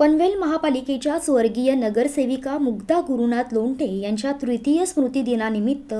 पनवेल महापालिकेच्या स्वर्गीय नगरसेविका मुग्धा गुरुनाथ लोंढे यांच्या तृतीय स्मृतिदिनानिमित्त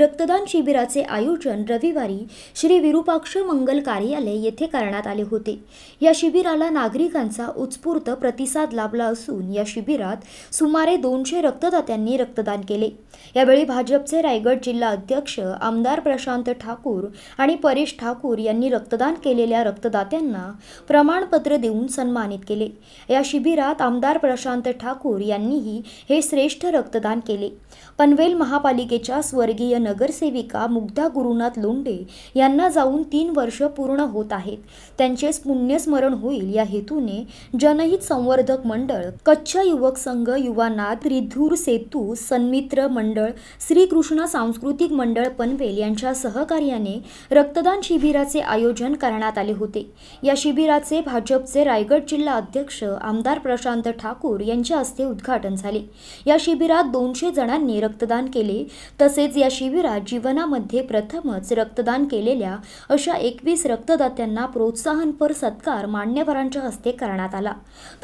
रक्तदान शिबिराचे आयोजन रविवारी श्री विरूपाक्ष मंगल कार्यालय येथे करण्यात आले होते या शिबिराला नागरिकांचा उत्स्फूर्त प्रतिसाद लाभला असून या शिबिरात सुमारे दोनशे रक्तदात्यांनी रक्तदान केले यावेळी भाजपचे रायगड जिल्हा अध्यक्ष आमदार प्रशांत ठाकूर आणि परेश ठाकूर यांनी रक्तदान केलेल्या रक्तदात्यांना प्रमाणपत्र देऊन सन्मानित केले या शिबिरात आमदार प्रशांत ठाकूर यांनीही हे श्रेष्ठ रक्तदान केले पनवेल महापालिकेच्या स्वर्गीय नगरसेविका मुग्धा गुरुनाथ लोंडे यांना जाऊन तीन वर्ष पूर्ण होत आहेत त्यांचे पुण्यस्मरण होईल या हेतूने जनहित संवर्धक मंडळ कच्छ युवक संघ युवानाथ त्रिधूर सेतू सन्मित्र मंडळ श्रीकृष्ण सांस्कृतिक मंडळ पनवेल यांच्या सहकार्याने रक्तदान शिबिराचे आयोजन करण्यात आले होते या शिबिराचे भाजपचे रायगड जिल्हा अध्यक्ष आमदार आमदार प्रशांत ठाकूर यांच्या हस्ते उद्घाटन झाले या शिबिरात दोनशे जणांनी रक्तदान केले तसेच या शिबिरात जीवनामध्ये प्रथमच रक्तदान केलेल्या अशा एकवीस रक्तदात्यांना प्रोत्साहनपर सत्कार मान्यवरांच्या हस्ते करण्यात आला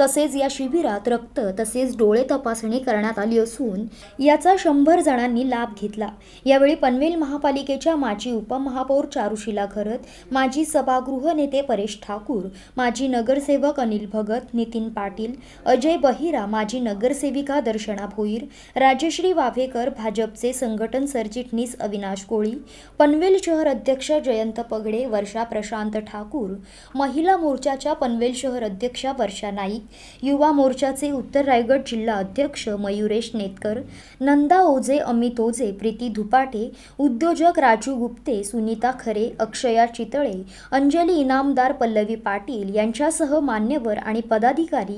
तसेच या शिबिरात रक्त तसेच डोळे तपासणी करण्यात आली असून याचा शंभर जणांनी लाभ घेतला यावेळी पनवेल महापालिकेच्या माजी उपमहापौर चारुशिला खरत माजी सभागृह नेते परेश ठाकूर माजी नगरसेवक अनिल भगत नितीन पाटील पाटील अजय बहिरा माजी नगरसेविका दर्शना भोईर राजश्री वाभेकर भाजपचे संघटन सरचिटणीस अविनाश कोळी पनवेल शहर अध्यक्ष जयंत पगडे वर्षा प्रशांत ठाकूर महिला मोर्चाच्या पनवेल शहर अध्यक्षा वर्षा नाईक युवा मोर्चाचे उत्तर रायगड जिल्हा अध्यक्ष मयुरेश नेतकर नंदा ओझे अमित ओझे प्रीती धुपाटे उद्योजक राजू गुप्ते सुनीता खरे अक्षया चितळे अंजली इनामदार पल्लवी पाटील यांच्यासह मान्यवर आणि पदाधिकारी